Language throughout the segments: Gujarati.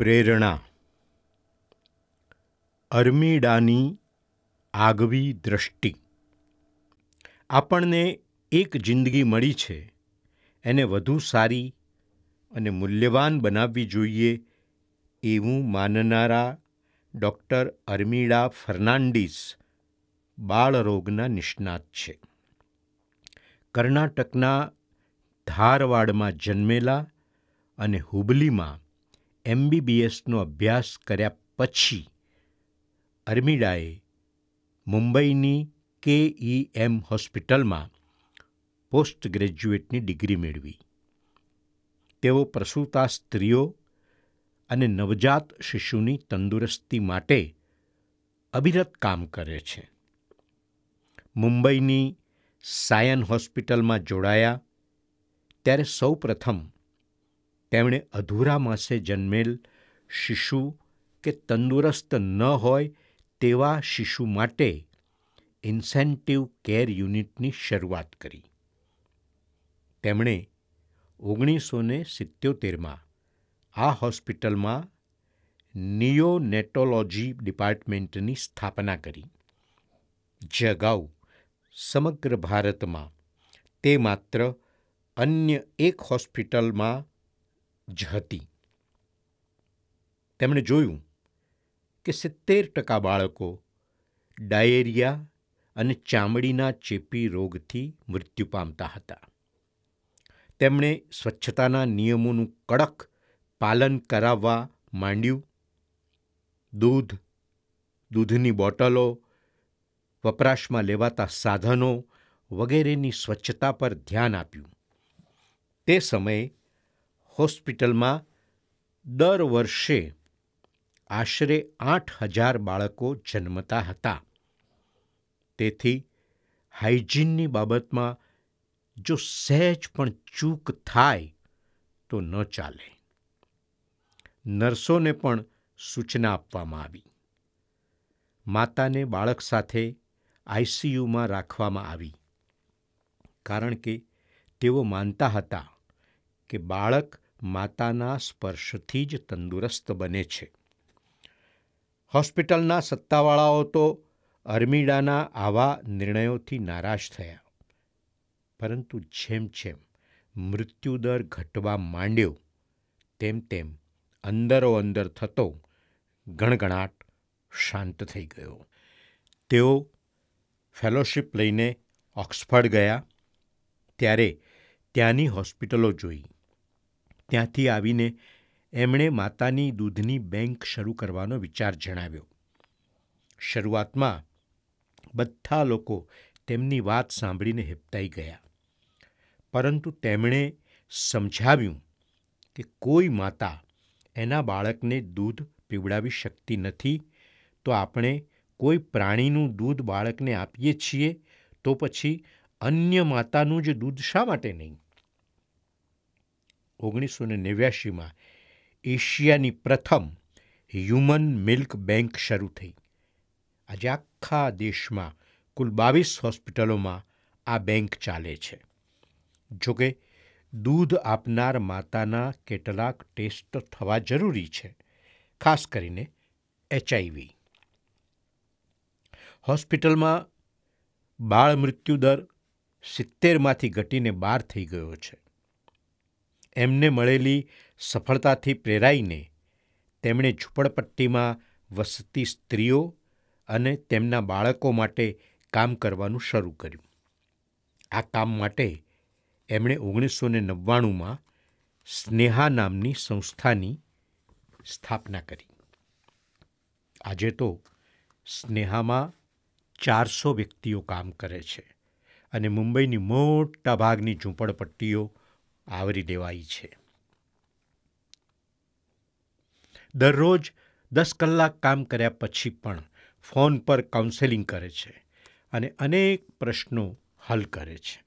પ્રેરણા અર્મીડાની આગવી દ્રષ્ટિ આપણને એક જિંદગી મળી છે એને વધુ સારી અને મૂલ્યવાન બનાવવી જોઈએ એવું માનનારા ડૉક્ટર અર્મીડા ફર્નાન્ડિસ બાળરોગના નિષ્ણાત છે કર્ણાટકના ધારવાડમાં જન્મેલા અને હુબલીમાં એમબીબીએસનો અભ્યાસ કર્યા પછી અર્મિડાએ મુંબઈની કે એમ હોસ્પિટલમાં પોસ્ટ ગ્રેજ્યુએટની ડિગ્રી મેળવી તેઓ પ્રસૂતા સ્ત્રીઓ અને નવજાત શિશુની તંદુરસ્તી માટે અવિરત કામ કરે છે મુંબઈની સાયન હોસ્પિટલમાં જોડાયા ત્યારે સૌ પ્રથમ તેમણે અધૂરા માસે જન્મેલ શિશુ કે તંદુરસ્ત ન હોય તેવા શિશુ માટે ઇન્સેન્ટિવ કેર યુનિટની શરૂઆત કરી તેમણે ઓગણીસો ને સિત્યોતેરમાં આ હોસ્પિટલમાં નિયોનેટોલોજી ડિપાર્ટમેન્ટની સ્થાપના કરી જે અગાઉ સમગ્ર ભારતમાં તે માત્ર અન્ય એક હોસ્પિટલમાં જ હતી તેમણે જોયું કે સિત્તેર ટકા બાળકો ડાયેરિયા અને ચામડીના ચેપી રોગથી મૃત્યુ પામતા હતા તેમણે સ્વચ્છતાના નિયમોનું કડક પાલન કરાવવા માંડ્યું દૂધ દૂધની બોટલો વપરાશમાં લેવાતા સાધનો વગેરેની સ્વચ્છતા પર ધ્યાન આપ્યું તે સમયે હોસ્પિટલમાં દર વર્ષે આશરે આઠ હજાર બાળકો જન્મતા હતા તેથી હાઇજીનની બાબતમાં જો સહેજ પણ ચૂક થાય તો ન ચાલે નર્સોને પણ સૂચના આપવામાં આવી માતાને બાળક સાથે આઈસીયુમાં રાખવામાં આવી કારણ કે તેઓ માનતા હતા કે બાળક માતાના સ્પર્શથી જ તંદુરસ્ત બને છે હોસ્પિટલના સત્તાવાળાઓ તો અર્મીડાના આવા નિર્ણયોથી નારાજ થયા પરંતુ જેમ જેમ મૃત્યુદર ઘટવા માંડ્યો તેમ તેમ અંદરો અંદર થતો ગણગણાટ શાંત થઈ ગયો તેઓ ફેલોશિપ લઈને ઓક્સફર્ડ ગયા ત્યારે ત્યાંની હોસ્પિટલો જોઈ ત્યાંથી આવીને એમણે માતાની દૂધની બેંક શરૂ કરવાનો વિચાર જણાવ્યો શરૂઆતમાં બધા લોકો તેમની વાત સાંભળીને હેપતાઈ ગયા પરંતુ તેમણે સમજાવ્યું કે કોઈ માતા એના બાળકને દૂધ પીવડાવી શકતી નથી તો આપણે કોઈ પ્રાણીનું દૂધ બાળકને આપીએ છીએ તો પછી અન્ય માતાનું જ દૂધ શા માટે નહીં ઓગણીસો નેવ્યાશીમાં એશિયાની પ્રથમ હ્યુમન મિલ્ક બેંક શરૂ થઈ આજે આખા દેશમાં કુલ બાવીસ હોસ્પિટલોમાં આ બેંક ચાલે છે જોકે દૂધ આપનાર માતાના કેટલાક ટેસ્ટ થવા જરૂરી છે ખાસ કરીને એચઆઈવી હોસ્પિટલમાં બાળ મૃત્યુદર સિત્તેરમાંથી ઘટીને બાર થઈ ગયો છે એમને મળેલી સફળતાથી પ્રેરાઈને તેમણે ઝૂંપડપટ્ટીમાં વસતી સ્ત્રીઓ અને તેમના બાળકો માટે કામ કરવાનું શરૂ કર્યું આ કામ માટે એમણે ઓગણીસો ને નવ્વાણુંમાં સ્નેહા નામની સંસ્થાની સ્થાપના કરી આજે તો સ્નેહામાં ચારસો વ્યક્તિઓ કામ કરે છે અને મુંબઈની મોટા ભાગની ઝૂંપડપટ્ટીઓ આવરી લેવાઈ છે દરરોજ દસ કલાક કામ કર્યા પછી પણ ફોન પર કાઉન્સેલિંગ કરે છે અને અનેક પ્રશ્નો હલ કરે છે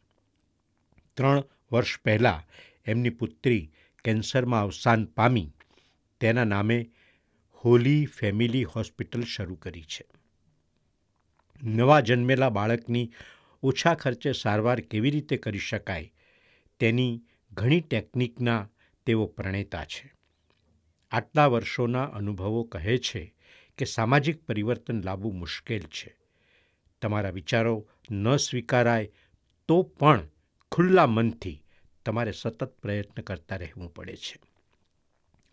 ત્રણ વર્ષ પહેલાં એમની પુત્રી કેન્સરમાં અવસાન પામી તેના નામે હોલી ફેમિલી હોસ્પિટલ શરૂ કરી છે નવા જન્મેલા બાળકની ઓછા ખર્ચે સારવાર કેવી રીતે કરી શકાય તેની ઘણી ટેકનિકના તેઓ પ્રણેતા છે આટલા વર્ષોના અનુભવો કહે છે કે સામાજિક પરિવર્તન લાવવું મુશ્કેલ છે તમારા વિચારો ન સ્વીકારાય તો પણ ખુલ્લા મનથી તમારે સતત પ્રયત્ન કરતા રહેવું પડે છે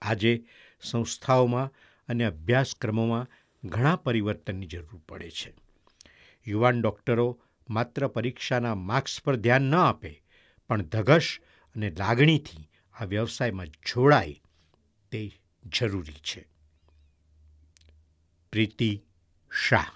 આજે સંસ્થાઓમાં અને અભ્યાસક્રમોમાં ઘણા પરિવર્તનની જરૂર પડે છે યુવાન ડૉક્ટરો માત્ર પરીક્ષાના માર્ક્સ પર ધ્યાન ન આપે પણ ધગશ અને લાગણીથી આ વ્યવસાયમાં જોડાય તે જરૂરી છે પ્રીતિ શાહ